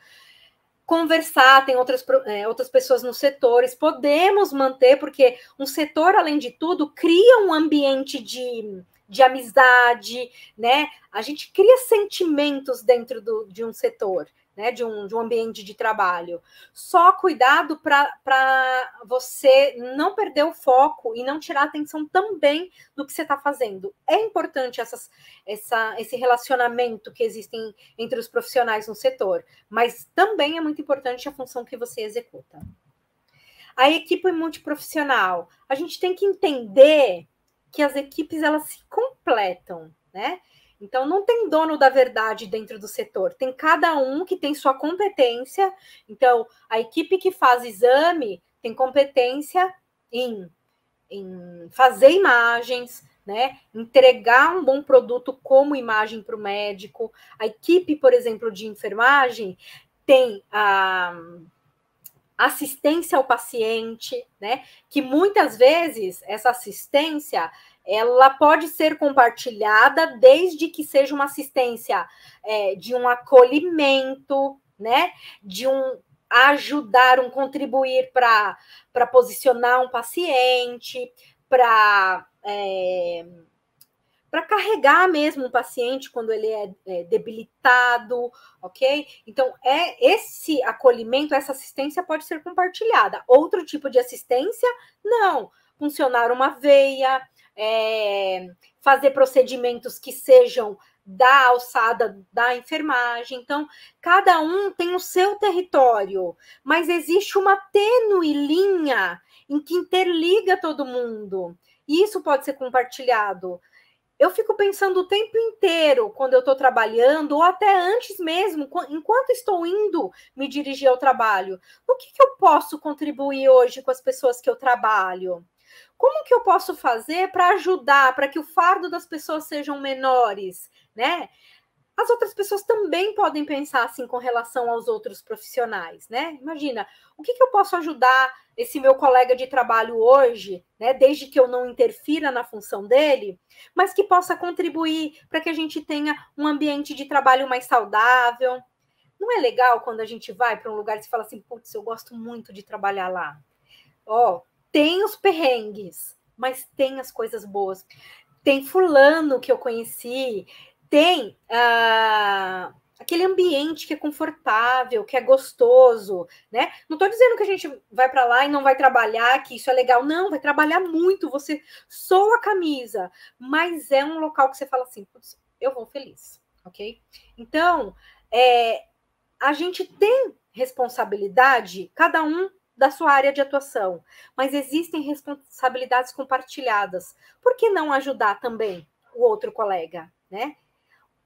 Conversar, tem outras, é, outras pessoas nos setores, podemos manter, porque um setor, além de tudo, cria um ambiente de de amizade, né? A gente cria sentimentos dentro do, de um setor, né? De um, de um ambiente de trabalho. Só cuidado para você não perder o foco e não tirar atenção também do que você está fazendo. É importante essas, essa, esse relacionamento que existem entre os profissionais no setor, mas também é muito importante a função que você executa a equipe multiprofissional. A gente tem que entender que as equipes elas se completam, né? Então não tem dono da verdade dentro do setor, tem cada um que tem sua competência. Então a equipe que faz exame tem competência em, em fazer imagens, né? Entregar um bom produto como imagem para o médico. A equipe, por exemplo, de enfermagem tem a ah, assistência ao paciente, né? Que muitas vezes essa assistência ela pode ser compartilhada desde que seja uma assistência é, de um acolhimento, né? De um ajudar, um contribuir para posicionar um paciente, para. É, para carregar mesmo o paciente quando ele é, é, debilitado, ok? Então, é esse acolhimento, essa assistência pode ser compartilhada. Outro tipo de assistência, não. Funcionar uma veia, é, fazer procedimentos que sejam da alçada da enfermagem. Então, cada um tem o seu território, mas existe uma tênue linha em que interliga todo mundo. E isso pode ser compartilhado eu fico pensando o tempo inteiro quando eu estou trabalhando, ou até antes mesmo, enquanto estou indo me dirigir ao trabalho, O que, que eu posso contribuir hoje com as pessoas que eu trabalho? Como que eu posso fazer para ajudar, para que o fardo das pessoas sejam menores, né? as outras pessoas também podem pensar assim com relação aos outros profissionais, né? Imagina, o que, que eu posso ajudar esse meu colega de trabalho hoje, né? Desde que eu não interfira na função dele, mas que possa contribuir para que a gente tenha um ambiente de trabalho mais saudável. Não é legal quando a gente vai para um lugar e se fala assim, putz, eu gosto muito de trabalhar lá. Ó, oh, tem os perrengues, mas tem as coisas boas tem fulano que eu conheci tem uh, aquele ambiente que é confortável, que é gostoso, né? Não estou dizendo que a gente vai para lá e não vai trabalhar, que isso é legal, não, vai trabalhar muito, você soa a camisa, mas é um local que você fala assim, eu vou feliz, ok? Então, é, a gente tem responsabilidade, cada um da sua área de atuação, mas existem responsabilidades compartilhadas. Por que não ajudar também o outro colega, né?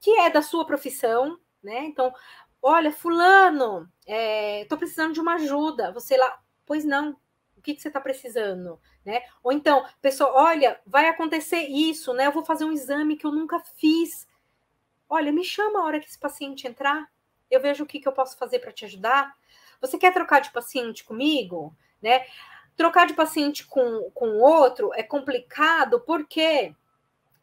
que é da sua profissão, né? Então, olha, fulano, é, tô precisando de uma ajuda. Você lá, pois não, o que, que você está precisando, né? Ou então, pessoa, olha, vai acontecer isso, né? Eu vou fazer um exame que eu nunca fiz. Olha, me chama a hora que esse paciente entrar, eu vejo o que, que eu posso fazer para te ajudar. Você quer trocar de paciente comigo, né? Trocar de paciente com, com outro é complicado porque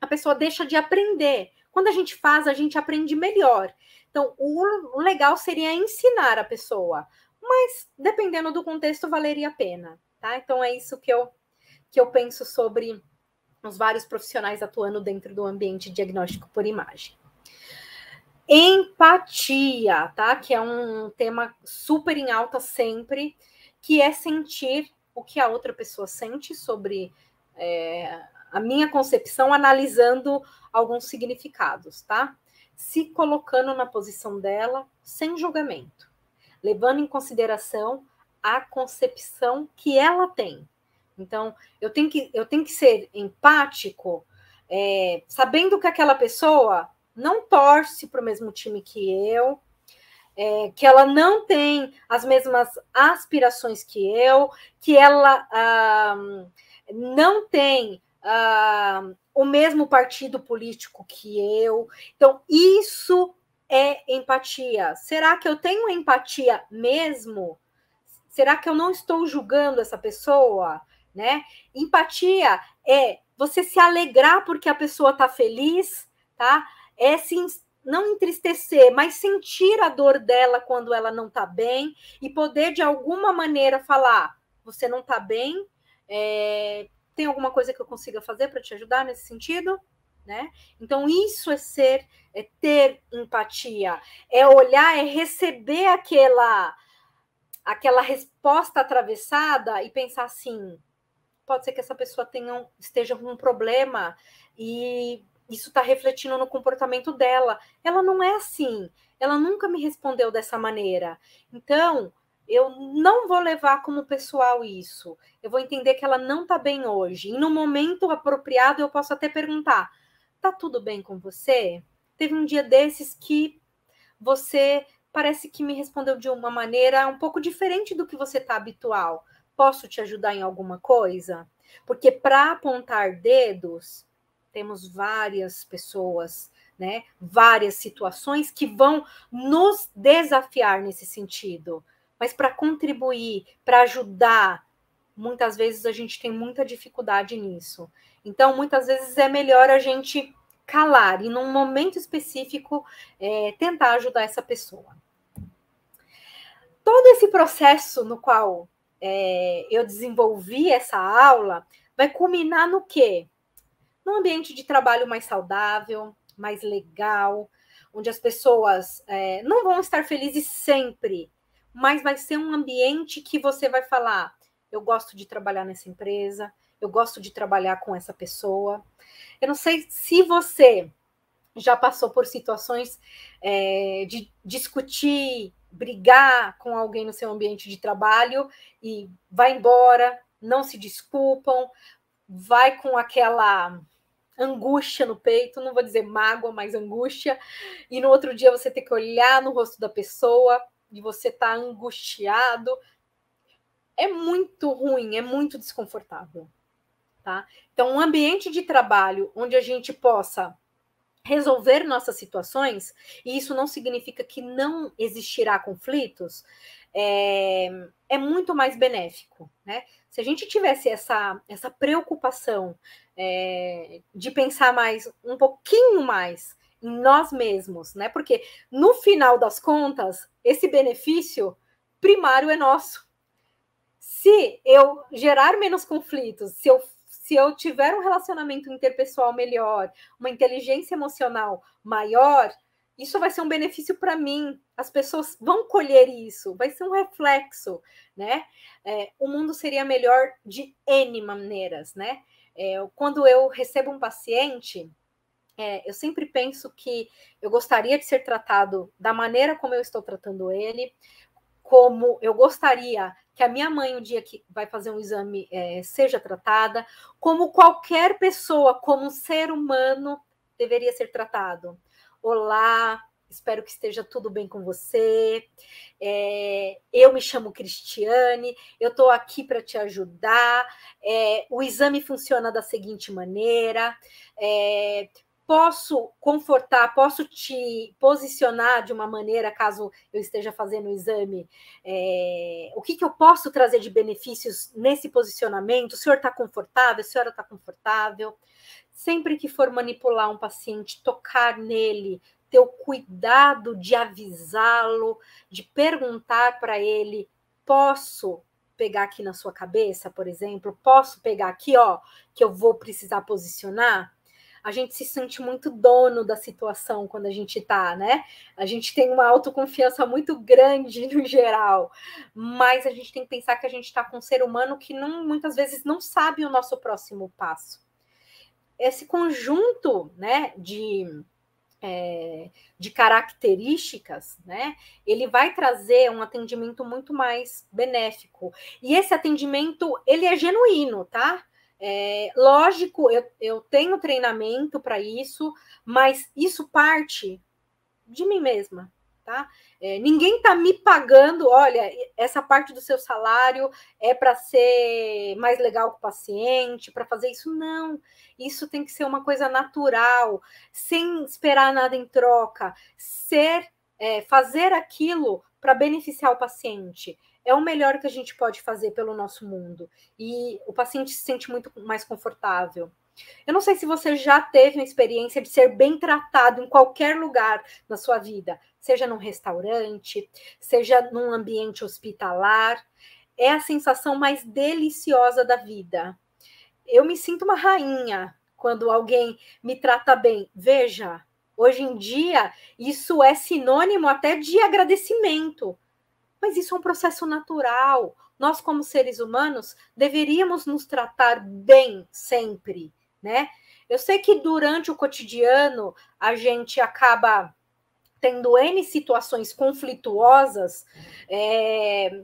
a pessoa deixa de aprender. Quando a gente faz, a gente aprende melhor. Então, o legal seria ensinar a pessoa, mas dependendo do contexto, valeria a pena, tá? Então, é isso que eu, que eu penso sobre os vários profissionais atuando dentro do ambiente diagnóstico por imagem. Empatia, tá? Que é um tema super em alta sempre, que é sentir o que a outra pessoa sente sobre é, a minha concepção analisando alguns significados, tá? Se colocando na posição dela, sem julgamento, levando em consideração a concepção que ela tem. Então, eu tenho que, eu tenho que ser empático, é, sabendo que aquela pessoa não torce para o mesmo time que eu, é, que ela não tem as mesmas aspirações que eu, que ela ah, não tem uh, o mesmo partido político que eu. Então, isso é empatia. Será que eu tenho empatia mesmo? Será que eu não estou julgando essa pessoa? Né? Empatia é você se alegrar porque a pessoa está feliz, tá? É sim não entristecer, mas sentir a dor dela quando ela não está bem e poder de alguma maneira falar: você não está bem, é, tem alguma coisa que eu consiga fazer para te ajudar nesse sentido? Né? Então, isso é ser, é ter empatia, é olhar, é receber aquela, aquela resposta atravessada e pensar assim: pode ser que essa pessoa tenha um, esteja com um problema e isso está refletindo no comportamento dela. Ela não é assim, ela nunca me respondeu dessa maneira. Então, eu não vou levar como pessoal isso. Eu vou entender que ela não está bem hoje. E no momento apropriado, eu posso até perguntar: tá tudo bem com você? Teve um dia desses que você parece que me respondeu de uma maneira um pouco diferente do que você está habitual. Posso te ajudar em alguma coisa? Porque para apontar dedos, temos várias pessoas, né? Várias situações que vão nos desafiar nesse sentido mas para contribuir, para ajudar, muitas vezes a gente tem muita dificuldade nisso. Então, muitas vezes é melhor a gente calar e, num momento específico, é, tentar ajudar essa pessoa. Todo esse processo no qual é, eu desenvolvi essa aula vai culminar no quê? Num ambiente de trabalho mais saudável, mais legal, onde as pessoas é, não vão estar felizes sempre, mas vai ser um ambiente que você vai falar: eu gosto de trabalhar nessa empresa, eu gosto de trabalhar com essa pessoa. Eu não sei se você já passou por situações é, de discutir, brigar com alguém no seu ambiente de trabalho e vai embora, não se desculpam, vai com aquela angústia no peito, não vou dizer mágoa, mas angústia, e no outro dia você tem que olhar no rosto da pessoa de você estar tá angustiado. É muito ruim, é muito desconfortável. Tá? Então, um ambiente de trabalho onde a gente possa resolver nossas situações, e isso não significa que não existirá conflitos, é, é muito mais benéfico. Né? Se a gente tivesse essa, essa preocupação é, de pensar mais, um pouquinho mais em nós mesmos, né? Porque no final das contas, esse benefício primário é nosso. Se eu gerar menos conflitos, se eu se eu tiver um relacionamento interpessoal melhor, uma inteligência emocional maior, isso vai ser um benefício para mim. As pessoas vão colher isso, vai ser um reflexo, né? É, o mundo seria melhor de N maneiras, né? É, quando eu recebo um paciente, é, eu sempre penso que eu gostaria de ser tratado da maneira como eu estou tratando ele, como eu gostaria que a minha mãe, um dia que vai fazer um exame, é, seja tratada, como qualquer pessoa, como um ser humano, deveria ser tratado. Olá, espero que esteja tudo bem com você. É, eu me chamo Cristiane, eu estou aqui para te ajudar. É, o exame funciona da seguinte maneira: é, posso confortar, posso te posicionar de uma maneira, caso eu esteja fazendo o um exame, é, o que, que eu posso trazer de benefícios nesse posicionamento? O senhor está confortável? A senhora está confortável? Sempre que for manipular um paciente, tocar nele, ter o cuidado de avisá-lo, de perguntar para ele: posso pegar aqui na sua cabeça, por exemplo? Posso pegar aqui, ó, que eu vou precisar posicionar? a gente se sente muito dono da situação quando a gente tá, né? A gente tem uma autoconfiança muito grande no geral, mas a gente tem que pensar que a gente está com um ser humano que não, muitas vezes não sabe o nosso próximo passo. Esse conjunto, né, de é, de características, né? Ele vai trazer um atendimento muito mais benéfico. E esse atendimento, ele é genuíno, tá? É, lógico, eu, eu tenho treinamento para isso, mas isso parte de mim mesma, tá? É, ninguém está me pagando, olha, essa parte do seu salário é para ser mais legal com o paciente, para fazer isso. Não, isso tem que ser uma coisa natural, sem esperar nada em troca, ser, é, fazer aquilo para beneficiar o paciente é o melhor que a gente pode fazer pelo nosso mundo. E o paciente se sente muito mais confortável. Eu não sei se você já teve uma experiência de ser bem tratado em qualquer lugar na sua vida, seja num restaurante, seja num ambiente hospitalar. É a sensação mais deliciosa da vida. Eu me sinto uma rainha quando alguém me trata bem. Veja, hoje em dia, isso é sinônimo até de agradecimento mas isso é um processo natural. Nós, como seres humanos, deveríamos nos tratar bem sempre, né? Eu sei que durante o cotidiano a gente acaba tendo N situações conflituosas é,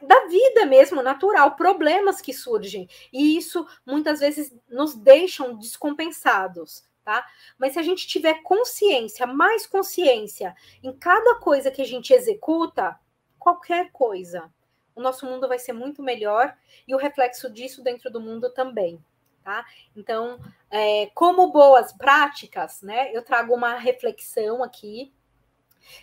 da vida mesmo, natural, problemas que surgem. E isso muitas vezes nos deixam descompensados. Tá? Mas se a gente tiver consciência, mais consciência em cada coisa que a gente executa, qualquer coisa. O nosso mundo vai ser muito melhor e o reflexo disso dentro do mundo também. Tá? Então, é, como boas práticas, né? Eu trago uma reflexão aqui.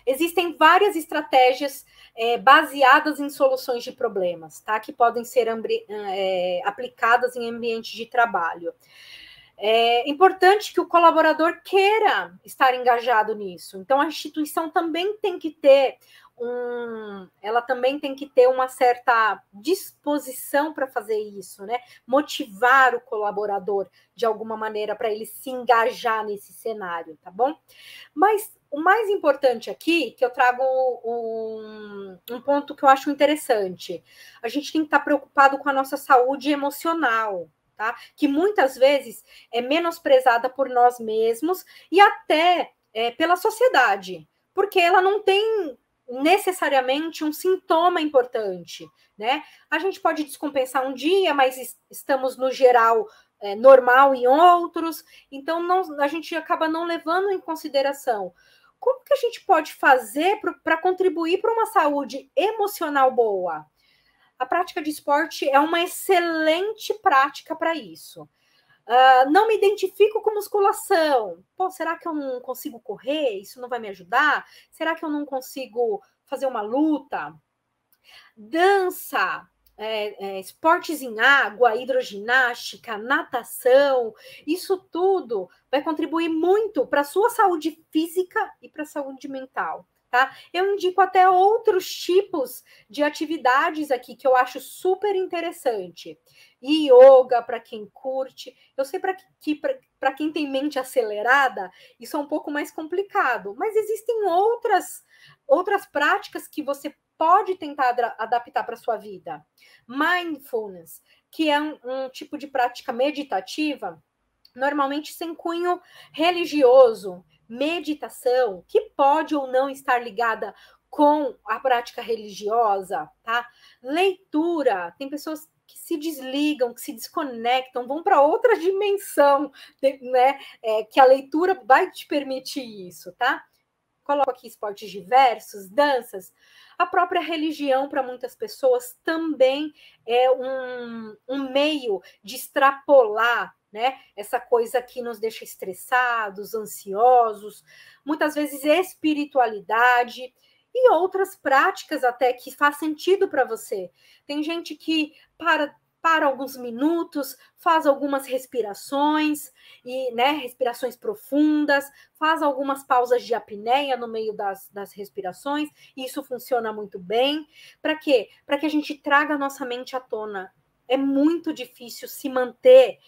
Existem várias estratégias é, baseadas em soluções de problemas, tá? Que podem ser é, aplicadas em ambientes de trabalho. É importante que o colaborador queira estar engajado nisso. Então, a instituição também tem que ter um, ela também tem que ter uma certa disposição para fazer isso, né? Motivar o colaborador de alguma maneira para ele se engajar nesse cenário, tá bom? Mas o mais importante aqui, que eu trago um, um ponto que eu acho interessante, a gente tem que estar tá preocupado com a nossa saúde emocional, tá? Que muitas vezes é menosprezada por nós mesmos e até é, pela sociedade, porque ela não tem necessariamente um sintoma importante, né? A gente pode descompensar um dia, mas estamos no geral é, normal em outros, então não, a gente acaba não levando em consideração. Como que a gente pode fazer para contribuir para uma saúde emocional boa? A prática de esporte é uma excelente prática para isso. Uh, não me identifico com musculação. Pô, será que eu não consigo correr? Isso não vai me ajudar? Será que eu não consigo fazer uma luta? Dança, é, é, esportes em água, hidroginástica, natação, isso tudo vai contribuir muito para a sua saúde física e para a saúde mental. Tá? Eu indico até outros tipos de atividades aqui que eu acho super interessante e yoga para quem curte. Eu sei para que para quem tem mente acelerada, isso é um pouco mais complicado, mas existem outras outras práticas que você pode tentar adaptar para sua vida. Mindfulness, que é um, um tipo de prática meditativa, normalmente sem cunho religioso, meditação, que pode ou não estar ligada com a prática religiosa, tá? Leitura, tem pessoas que se desligam, que se desconectam, vão para outra dimensão, né? É, que a leitura vai te permitir isso, tá? Coloco aqui esportes diversos, danças. A própria religião, para muitas pessoas, também é um, um meio de extrapolar né? Essa coisa que nos deixa estressados, ansiosos, muitas vezes espiritualidade e outras práticas até que faz sentido para você. Tem gente que para para alguns minutos, faz algumas respirações e, né, respirações profundas, faz algumas pausas de apneia no meio das, das respirações. Isso funciona muito bem. Para quê? Para que a gente traga a nossa mente à tona. É muito difícil se manter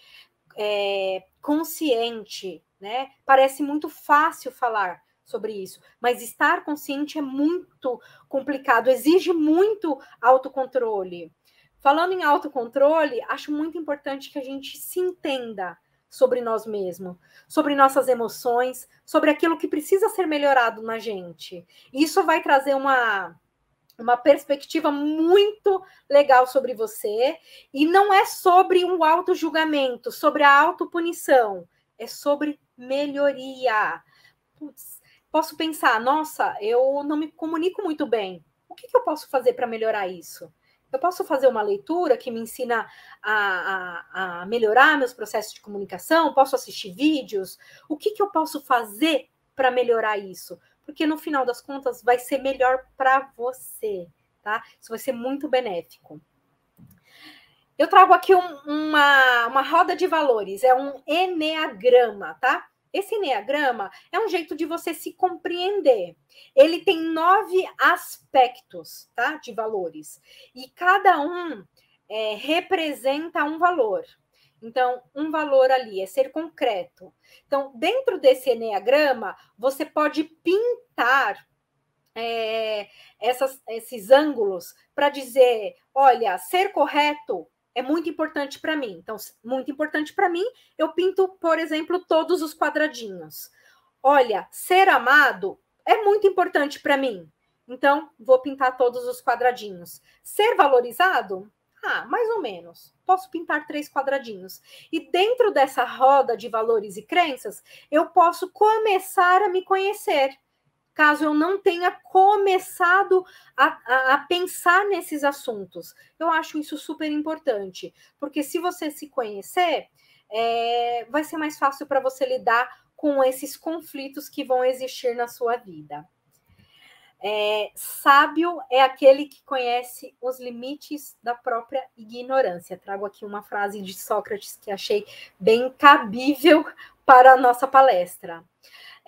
é, consciente, né? Parece muito fácil falar sobre isso, mas estar consciente é muito complicado, exige muito autocontrole. Falando em autocontrole, acho muito importante que a gente se entenda sobre nós mesmos, sobre nossas emoções, sobre aquilo que precisa ser melhorado na gente. Isso vai trazer uma uma perspectiva muito legal sobre você e não é sobre um auto julgamento, sobre a autopunição, é sobre melhoria. Putz, posso pensar, nossa, eu não me comunico muito bem. O que, que eu posso fazer para melhorar isso? Eu posso fazer uma leitura que me ensina a, a, a melhorar meus processos de comunicação? Posso assistir vídeos? O que, que eu posso fazer para melhorar isso? Porque no final das contas vai ser melhor para você, tá? Isso vai ser muito benéfico. Eu trago aqui um, uma, uma roda de valores, é um eneagrama, tá? Esse enneagrama é um jeito de você se compreender. Ele tem nove aspectos, tá? De valores. E cada um é, representa um valor. Então, um valor ali é ser concreto. Então, dentro desse enneagrama, você pode pintar é, essas, esses ângulos para dizer: olha, ser correto é muito importante para mim. Então, muito importante para mim, eu pinto, por exemplo, todos os quadradinhos. Olha, ser amado é muito importante para mim. Então, vou pintar todos os quadradinhos. Ser valorizado? Ah, mais ou menos. Posso pintar três quadradinhos. E dentro dessa roda de valores e crenças, eu posso começar a me conhecer caso eu não tenha começado a, a, a pensar nesses assuntos. Eu acho isso super importante, porque se você se conhecer, é, vai ser mais fácil para você lidar com esses conflitos que vão existir na sua vida. É, sábio é aquele que conhece os limites da própria ignorância. Trago aqui uma frase de Sócrates que achei bem cabível para a nossa palestra.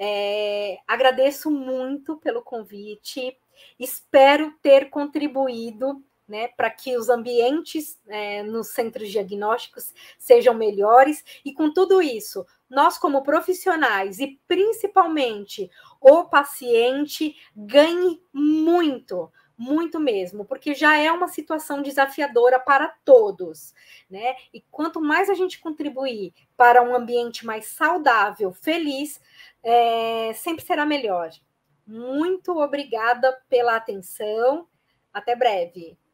É, agradeço muito pelo convite, espero ter contribuído né, para que os ambientes é, nos centros diagnósticos sejam melhores. E com tudo isso, nós, como profissionais e principalmente o paciente, ganhe muito, muito mesmo, porque já é uma situação desafiadora para todos, né? E quanto mais a gente contribuir para um ambiente mais saudável, feliz, é, sempre será melhor. Muito obrigada pela atenção. Até breve.